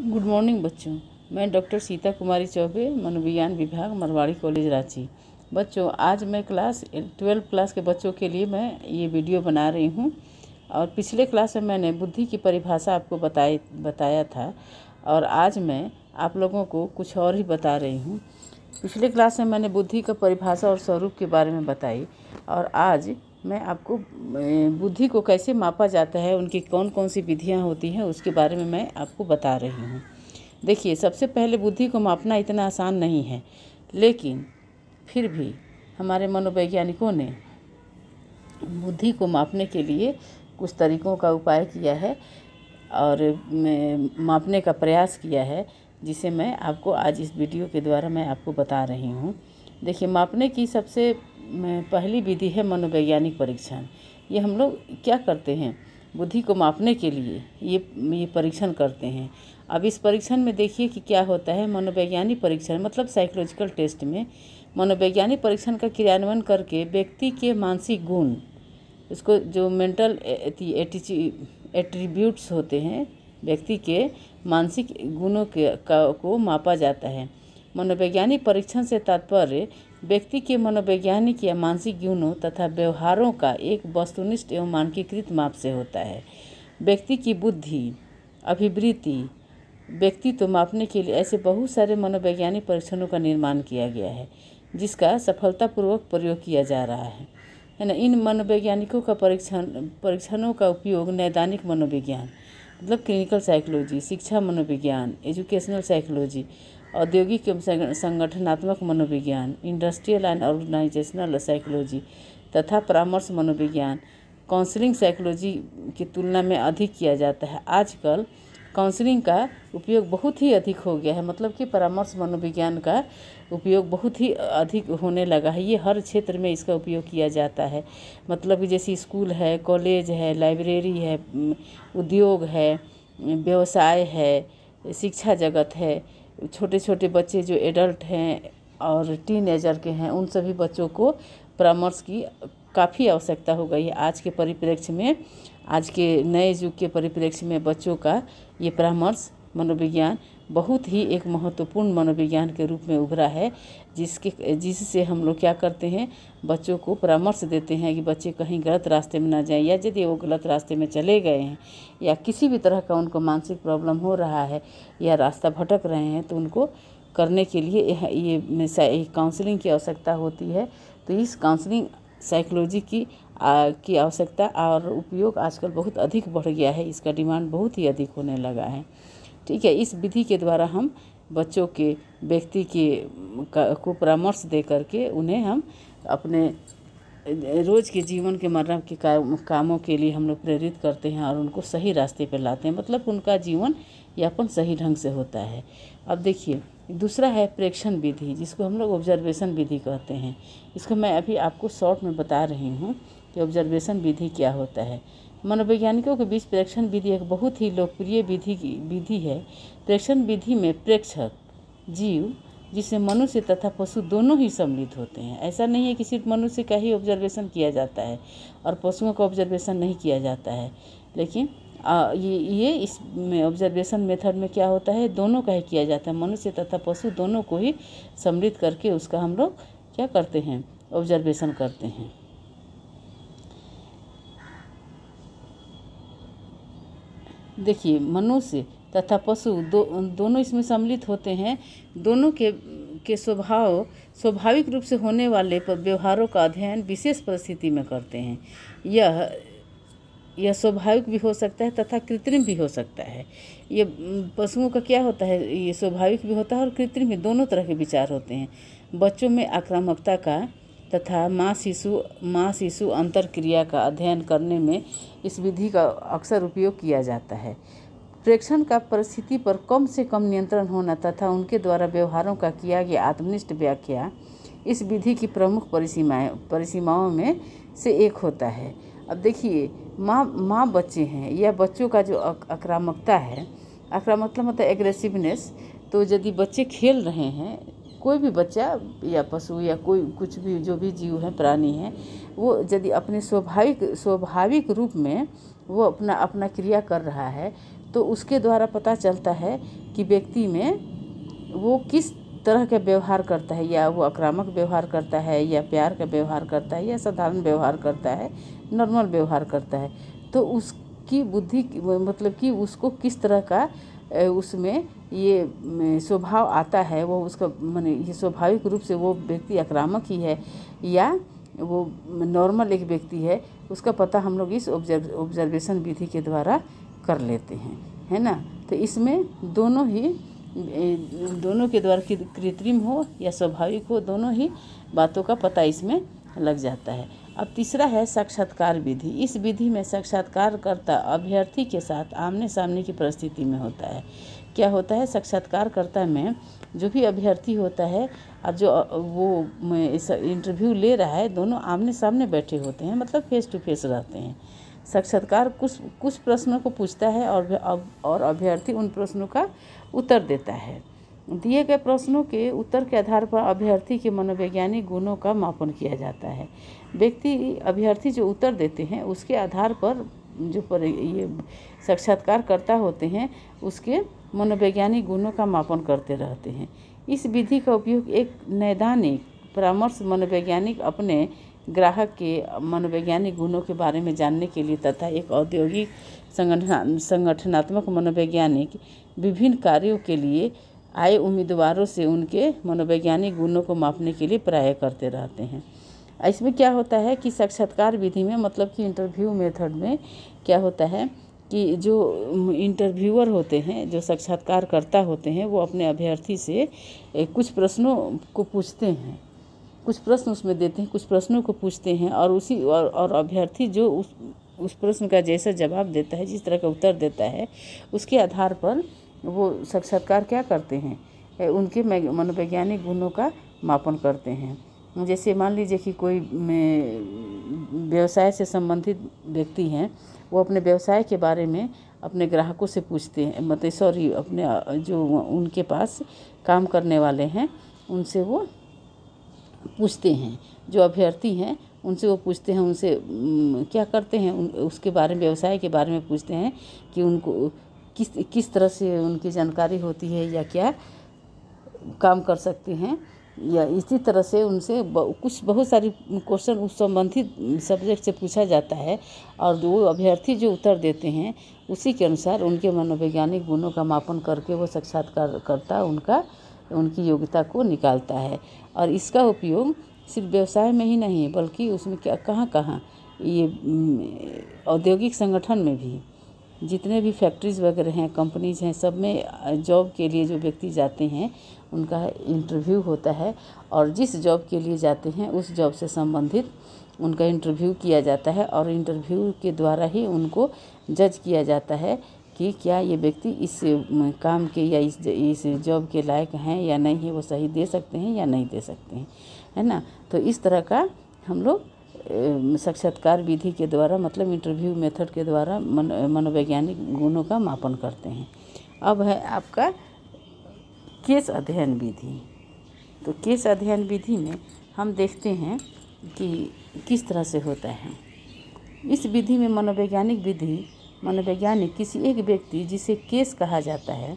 good morning बच्चों मैं doctor Sita कुमारी चौबे मनोविज्ञान विभाग मरवाड़ी कॉलेज रांची बच्चों आज मैं क्लास ट्वेल्व क्लास के बच्चों के लिए मैं ये वीडियो बना रही हूँ और पिछले क्लास में मैंने बुद्धि की परिभाषा आपको बताई बताया था और आज मैं आप लोगों को कुछ और ही बता रही हूँ पिछले क्लास में मैंने बुद्धि का परिभाषा और स्वरूप के बारे में बताई और आज मैं आपको बुद्धि को कैसे मापा जाता है उनकी कौन कौन सी विधियाँ होती हैं उसके बारे में मैं आपको बता रही हूँ देखिए सबसे पहले बुद्धि को मापना इतना आसान नहीं है लेकिन फिर भी हमारे मनोवैज्ञानिकों ने बुद्धि को मापने के लिए कुछ तरीकों का उपाय किया है और मापने का प्रयास किया है जिसे मैं आपको आज इस वीडियो के द्वारा मैं आपको बता रही हूँ देखिए मापने की सबसे पहली विधि है मनोवैज्ञानिक परीक्षण ये हम लोग क्या करते हैं बुद्धि को मापने के लिए ये ये परीक्षण करते हैं अब इस परीक्षण में देखिए कि क्या होता है मनोवैज्ञानिक परीक्षण मतलब साइकोलॉजिकल टेस्ट में मनोवैज्ञानिक परीक्षण का क्रियान्वयन करके व्यक्ति के मानसिक गुण उसको जो मेंटल एट्रीब्यूट्स होते हैं व्यक्ति के मानसिक गुणों के का को मापा जाता है मनोवैज्ञानिक परीक्षण से तात्पर्य व्यक्ति के मनोवैज्ञानिक या मानसिक गुणों तथा व्यवहारों का एक वस्तुनिष्ठ एवं मानकीकृत माप से होता है व्यक्ति की बुद्धि अभिवृत्ति व्यक्तित्व मापने के लिए ऐसे बहुत सारे मनोवैज्ञानिक परीक्षणों का निर्माण किया गया है जिसका सफलतापूर्वक प्रयोग किया जा रहा है है ना इन मनोवैज्ञानिकों का परीक्षण परीक्षणों का उपयोग नैदानिक मनोविज्ञान मतलब क्लिनिकल साइकोलॉजी शिक्षा मनोविज्ञान एजुकेशनल साइकोलॉजी औद्योगिक एवं संगठनात्मक मनोविज्ञान इंडस्ट्रियल एंड ऑर्गेनाइजेशनल साइकोलॉजी तथा परामर्श मनोविज्ञान काउंसलिंग साइकोलॉजी की तुलना में अधिक किया जाता है आजकल काउंसलिंग का उपयोग बहुत ही अधिक हो गया है मतलब कि परामर्श मनोविज्ञान का उपयोग बहुत ही अधिक होने लगा है ये हर क्षेत्र में इसका उपयोग किया जाता है मतलब कि जैसे स्कूल है कॉलेज है लाइब्रेरी है उद्योग है व्यवसाय है शिक्षा जगत है छोटे छोटे बच्चे जो एडल्ट हैं और टीनेजर के हैं उन सभी बच्चों को परामर्श की काफ़ी आवश्यकता हो गई है आज के परिप्रेक्ष्य में आज के नए युग के परिप्रेक्ष्य में बच्चों का ये परामर्श मनोविज्ञान बहुत ही एक महत्वपूर्ण मनोविज्ञान के रूप में उभरा है जिसके जिससे हम लोग क्या करते हैं बच्चों को परामर्श देते हैं कि बच्चे कहीं गलत रास्ते में ना जाएं या यदि वो गलत रास्ते में चले गए हैं या किसी भी तरह का उनको मानसिक प्रॉब्लम हो रहा है या रास्ता भटक रहे हैं तो उनको करने के लिए ये काउंसलिंग की आवश्यकता होती है तो इस काउंसलिंग साइकोलॉजी की आ, की आवश्यकता और उपयोग आजकल बहुत अधिक बढ़ गया है इसका डिमांड बहुत ही अधिक होने लगा है ठीक है इस विधि के द्वारा हम बच्चों के व्यक्ति के को परामर्श दे करके उन्हें हम अपने रोज़ के जीवन के मरना के कामों के लिए हम लोग प्रेरित करते हैं और उनको सही रास्ते पर लाते हैं मतलब उनका जीवन यापन सही ढंग से होता है अब देखिए दूसरा है प्रेक्षण विधि जिसको हम लोग ऑब्जर्वेशन विधि कहते हैं इसको मैं अभी आपको शॉर्ट में बता रही हूँ कि ऑब्जर्वेशन विधि क्या होता है मनोवैज्ञानिकों के बीच प्रेक्षण विधि एक बहुत ही लोकप्रिय विधि विधि है प्रेक्षण विधि में प्रेक्षक जीव जिसे मनुष्य तथा पशु दोनों ही सम्मिलित होते हैं ऐसा नहीं है कि सिर्फ मनुष्य का ही ऑब्जर्वेशन किया जाता है और पशुओं का ऑब्जर्वेशन नहीं किया जाता है लेकिन आ, ये ये इस में ऑब्जर्वेशन मेथड में क्या होता है दोनों का ही किया जाता है मनुष्य तथा पशु दोनों को ही सम्मिलित करके उसका हम लोग क्या करते हैं ऑब्जर्वेशन करते हैं देखिए मनुष्य तथा पशु दो दोनों इसमें सम्मिलित होते हैं दोनों के के स्वभाव स्वाभाविक रूप से होने वाले व्यवहारों का अध्ययन विशेष परिस्थिति में करते हैं यह यह स्वाभाविक भी हो सकता है तथा कृत्रिम भी हो सकता है ये पशुओं का क्या होता है ये स्वाभाविक भी होता है और कृत्रिम भी दोनों तरह के विचार होते हैं बच्चों में आक्रामकता का तथा माँ शिशु माँ शिशु अंतर क्रिया का अध्ययन करने में इस विधि का अक्सर उपयोग किया जाता है प्रेक्षण का परिस्थिति पर कम से कम नियंत्रण होना तथा उनके द्वारा व्यवहारों का किया गया आत्मनिष्ठ व्याख्या इस विधि की प्रमुख परिसीमाएँ परिसीमाओं में से एक होता है अब देखिए माँ माँ बच्चे हैं या बच्चों का जो आक्रामकता है आक्रामकता मतलब एग्रेसिवनेस तो यदि बच्चे खेल रहे हैं कोई भी बच्चा या पशु या कोई कुछ भी जो भी जीव है प्राणी है वो यदि अपने स्वाभाविक स्वाभाविक रूप में वो अपना अपना क्रिया कर रहा है तो उसके द्वारा पता चलता है कि व्यक्ति में वो किस तरह का व्यवहार करता है या वो आक्रामक व्यवहार करता है या प्यार का व्यवहार करता है या साधारण व्यवहार करता है नॉर्मल व्यवहार करता है तो उसकी बुद्धि मतलब कि उसको किस तरह का उसमें ये स्वभाव आता है वो उसका मान ये स्वाभाविक रूप से वो व्यक्ति आक्रामक ही है या वो नॉर्मल एक व्यक्ति है उसका पता हम लोग इस ऑब्जर्व ऑब्जर्वेशन विधि के द्वारा कर लेते हैं है ना तो इसमें दोनों ही दोनों के द्वारा कृत्रिम हो या स्वाभाविक हो दोनों ही बातों का पता इसमें लग जाता है अब तीसरा है साक्षात्कार विधि इस विधि में साक्षात्कारकर्ता अभ्यर्थी के साथ आमने सामने की परिस्थिति में होता है क्या होता है साक्षात्कारकर्ता में जो भी अभ्यर्थी होता है और जो वो इंटरव्यू ले रहा है दोनों आमने सामने बैठे होते हैं मतलब फेस टू फेस रहते हैं साक्षात्कार कुछ कुछ प्रश्नों को पूछता है और और अभ्यर्थी उन प्रश्नों का उत्तर देता है दिए गए प्रश्नों के उत्तर के आधार पर अभ्यर्थी के मनोवैज्ञानिक गुणों का मापन किया जाता है व्यक्ति अभ्यर्थी जो उत्तर देते हैं उसके आधार पर जो पर ये साक्षात्कारकर्ता होते हैं उसके मनोवैज्ञानिक गुणों का मापन करते रहते हैं इस विधि का उपयोग एक नैदानिक परामर्श मनोवैज्ञानिक अपने ग्राहक के मनोवैज्ञानिक गुणों के बारे में जानने के लिए तथा एक औद्योगिक संगठन संगठनात्मक मनोवैज्ञानिक विभिन्न कार्यों के लिए आए उम्मीदवारों से उनके मनोवैज्ञानिक गुणों को मापने के लिए प्राय करते रहते हैं इसमें क्या होता है कि साक्षात्कार विधि में मतलब कि इंटरव्यू मेथड में क्या होता है कि जो इंटरव्यूअर होते हैं जो साक्षात्कार करता होते हैं वो अपने अभ्यर्थी से कुछ प्रश्नों को पूछते हैं कुछ प्रश्न उसमें देते हैं कुछ प्रश्नों को पूछते हैं और उसी और, और अभ्यर्थी जो उस उस प्रश्न का जैसा जवाब देता है जिस तरह का उत्तर देता है उसके आधार पर वो साक्षात्कार क्या करते हैं उनके मनोवैज्ञानिक गुणों का मापन करते हैं जैसे मान लीजिए कि कोई व्यवसाय से संबंधित व्यक्ति हैं वो अपने व्यवसाय के बारे में अपने ग्राहकों से पूछते हैं मतलब सॉरी अपने जो उनके पास काम करने वाले हैं उनसे वो पूछते हैं जो अभ्यर्थी हैं उनसे वो पूछते हैं उनसे क्या करते हैं उन, उसके बारे में व्यवसाय के बारे में पूछते हैं कि उनको किस किस तरह से उनकी जानकारी होती है या क्या काम कर सकते हैं या इसी तरह से उनसे कुछ बहुत सारी क्वेश्चन उस संबंधित सब्जेक्ट से पूछा जाता है और वो अभ्यर्थी जो उत्तर देते हैं उसी के अनुसार उनके मनोवैज्ञानिक गुणों का मापन करके वो साक्षात्कार करता उनका उनकी योग्यता को निकालता है और इसका उपयोग सिर्फ व्यवसाय में ही नहीं बल्कि उसमें क्या कहाँ कहाँ ये औद्योगिक संगठन में भी जितने भी फैक्ट्रीज़ वगैरह हैं कंपनीज़ हैं सब में जॉब के लिए जो व्यक्ति जाते हैं उनका इंटरव्यू होता है और जिस जॉब के लिए जाते हैं उस जॉब से संबंधित उनका इंटरव्यू किया जाता है और इंटरव्यू के द्वारा ही उनको जज किया जाता है कि क्या ये व्यक्ति इस काम के या इस इस जॉब के लायक हैं या नहीं है वो सही दे सकते हैं या नहीं दे सकते हैं है ना तो इस तरह का हम लोग साक्षात्कार विधि के द्वारा मतलब इंटरव्यू मेथड के द्वारा मन मनोवैज्ञानिक गुणों का मापन करते हैं अब है आपका केस अध्ययन विधि तो केस अध्ययन विधि में हम देखते हैं कि किस तरह से होता है इस विधि में मनोवैज्ञानिक विधि मनोवैज्ञानिक किसी एक व्यक्ति जिसे केस कहा जाता है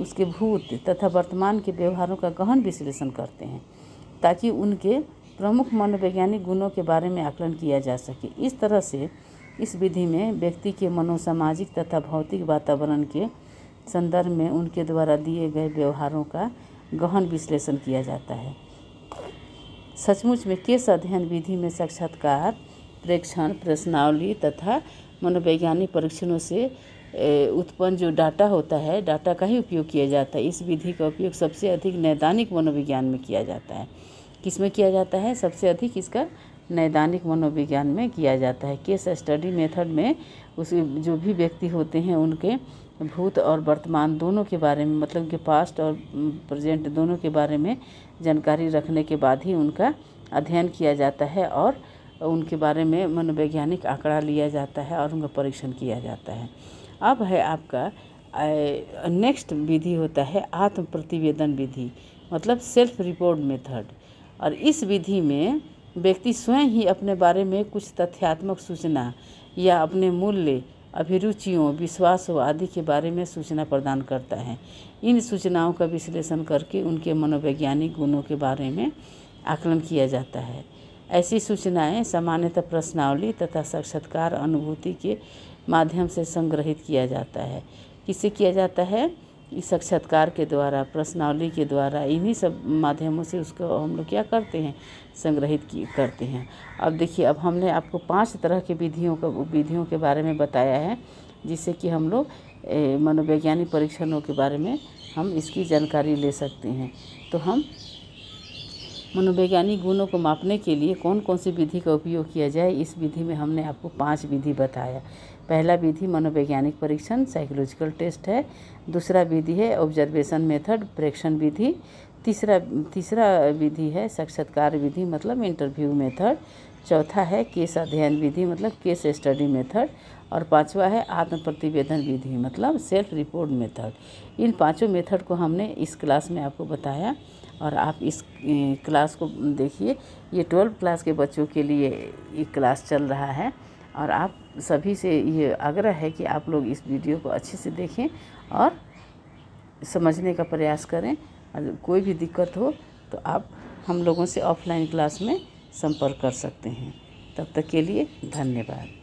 उसके भूत तथा वर्तमान के व्यवहारों का गहन विश्लेषण करते हैं ताकि उनके प्रमुख मनोवैज्ञानिक गुणों के बारे में आकलन किया जा सके इस तरह से इस विधि में व्यक्ति के मनोसामाजिक तथा भौतिक वातावरण के संदर्भ में उनके द्वारा दिए गए व्यवहारों का गहन विश्लेषण किया जाता है सचमुच में केस अध्ययन विधि में साक्षात्कार प्रेक्षण प्रश्नावली तथा मनोवैज्ञानिक परीक्षणों से उत्पन्न जो डाटा होता है डाटा का ही उपयोग किया जाता है इस विधि का उपयोग सबसे अधिक नैदानिक मनोविज्ञान में किया जाता है किस में किया जाता है सबसे अधिक इसका नैदानिक मनोविज्ञान में किया जाता है केस स्टडी मेथड में उस जो भी व्यक्ति होते हैं उनके भूत और वर्तमान दोनों के बारे में मतलब कि पास्ट और प्रेजेंट दोनों के बारे में जानकारी रखने के बाद ही उनका अध्ययन किया जाता है और उनके बारे में मनोवैज्ञानिक आंकड़ा लिया जाता है और उनका परीक्षण किया जाता है अब है आपका नेक्स्ट विधि होता है आत्म प्रतिवेदन विधि मतलब सेल्फ रिपोर्ट मेथड और इस विधि में व्यक्ति स्वयं ही अपने बारे में कुछ तथ्यात्मक सूचना या अपने मूल्य अभिरुचियों विश्वासों आदि के बारे में सूचना प्रदान करता है इन सूचनाओं का विश्लेषण करके उनके मनोवैज्ञानिक गुणों के बारे में आकलन किया जाता है ऐसी सूचनाएं सामान्यतः प्रश्नावली तथा साक्षात्कार अनुभूति के माध्यम से संग्रहित किया जाता है किसे किया जाता है इस साक्षात्कार के द्वारा प्रश्नावली के द्वारा इन्हीं सब माध्यमों से उसको हम लोग क्या करते हैं संग्रहित की करते हैं अब देखिए अब हमने आपको पांच तरह के विधियों का विधियों के बारे में बताया है जिससे कि हम लोग मनोवैज्ञानिक परीक्षणों के बारे में हम इसकी जानकारी ले सकते हैं तो हम मनोवैज्ञानिक गुणों को मापने के लिए कौन कौन सी विधि का उपयोग किया जाए इस विधि में हमने आपको पांच विधि बताया पहला विधि मनोवैज्ञानिक परीक्षण साइकोलॉजिकल टेस्ट है दूसरा विधि है ऑब्जर्वेशन मेथड प्रेक्षण विधि तीसरा तीसरा विधि है साक्षात्कार विधि मतलब इंटरव्यू मेथड चौथा है केस अध्ययन विधि मतलब केस स्टडी मेथड और पांचवा है आत्म प्रतिवेदन विधि मतलब सेल्फ रिपोर्ट मेथड इन पांचों मेथड को हमने इस क्लास में आपको बताया और आप इस क्लास को देखिए ये ट्वेल्व क्लास के बच्चों के लिए ये क्लास चल रहा है और आप सभी से ये आग्रह है कि आप लोग इस वीडियो को अच्छे से देखें और समझने का प्रयास करें और कोई भी दिक्कत हो तो आप हम लोगों से ऑफलाइन क्लास में संपर्क कर सकते हैं तब तक के लिए धन्यवाद